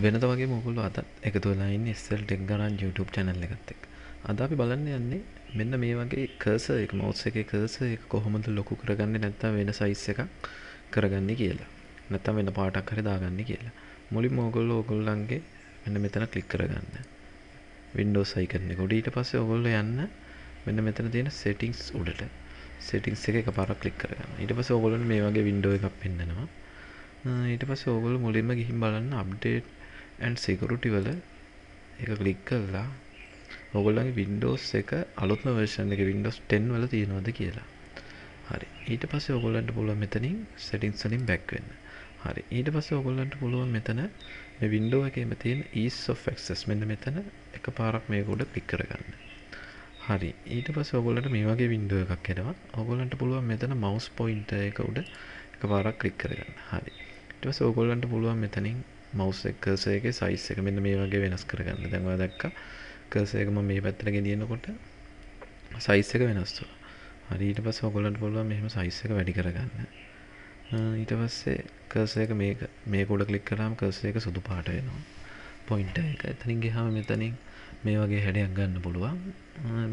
වෙනත වගේ මුකුල්ල අතත් එකතු ලයින් ස්සල් ටෙක් ගරන් YouTube චැනල්ල එකත්තෙක් අද අපි බලන්න යන්නේ මෙන්න මේ වගේ කර්ස එක මෝස් එක කර්ස එක කොහොමද ලොකු කරගන්න නැත්තම් වෙන සයිස් එක කරගන්න කියලා නැත්තම් වෙන පාටක් හරි දාගන්න කියලා මුලින් මෝගොල්ල ඕගොල්ලන්ගේ මෙන්න මෙතන කලික් කරගන්න වින්ඩෝ සයිකරන්නේ ගොඩීට පස්සේ ඔගොල්ල යන්න මෙන්න මෙතන තියෙන සෙටිංස් උඩට සිටිංස් එක පාර කලික් කරන්න ඉට පස ඔගොලන් මේ වගේ වින්ඩෝ එකක් පෙන්දෙනවා ඊට පස ඔගොල මුලින්ම ගිහින් බලන්න අප්ඩේට් ඇන් සිකුරුටි වල එක කලික් කල්ලා ඔගොල්ලගේ වින්ඩෝස් එක අලුත්ම වර්ෂන් එක වින්ඩෝස් ටෙන් වල තියෙනවද කියලා හරි ඊට පස්ස ඔගොල්ලන්ට පුළුව මෙතනින් සැටින් සලින් බැක්වෙන්න හරි ඊට පස ඔගොල්ලන්ට පුළුවන් මෙතන වින්ඩෝ එකම තියෙන ඊස් ෆක්සස් මෙන්න මෙතන එක පාරක් මේකුඩ පික් කරගන්න හරි ඊට පස ඔගොලට මේ වගේ වින්ඩුව එකක් එෙනවා ඔගොලන්ට පුළුවන් මෙතන මවස් පොයින්ට එක උඩ එක පාරක් ක්ලික් කරගන්න හරි ටස ඔගොල්ලන්ට පුළුවන් මෙතනින් මවස් කර්සයක සයිස් එක මෙන්න මේ වගේ වෙනස් කරගන්න දැන්වා දැක්ක කර්සයකම මේ පැත්තර ගෙනියනකොට සයිස් එක වෙනස්තු හරිට පස් හොගොලට පුළුව මෙහම සයිස් එක වැඩි කරගන්න ඊට පස්සේ කර්සයක මේ මේ කොඩ කලික් කරාම් කර්සයක සුදු පාට වෙනවා පොයින්ට එක එතනින් ගහම මෙතනින් මේ වගේ හැඩයක් ගන්න පුළුවන්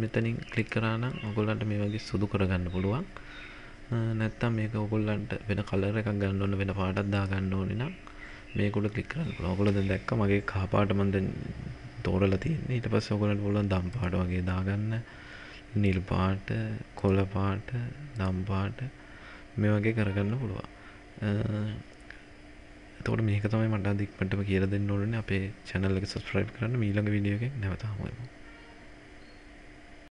මෙතනින් කලික් කරානම් ඔගොල්ලන්ට මේ වගේ සුදු කරගන්න පුළුවන් නැත්තම් මේක ඔගොල්ලන්ට වෙන කලර එකක් ගන්න ඕන්න වෙන පාටත් දා ගන්න ඕනි නම් මේකුල කලිකරන්න ලොකොල දැක්ක මගේ කාපාටමන්ද තෝරල තියන්නේ ඊට පස් ඔකොලට පුලන් දම් පාට වගේ දාගන්න නිල්පාට කොලපාට දම්පාට මේ වගේ කරගන්න පුළුවන් තොට මේක තමයි මට දික්මටම කියර දෙන්න ඕලන අපේ චැනල්ලක සස්්‍රයි් කරන්න මීළඟ විඩියක නැවතාහමම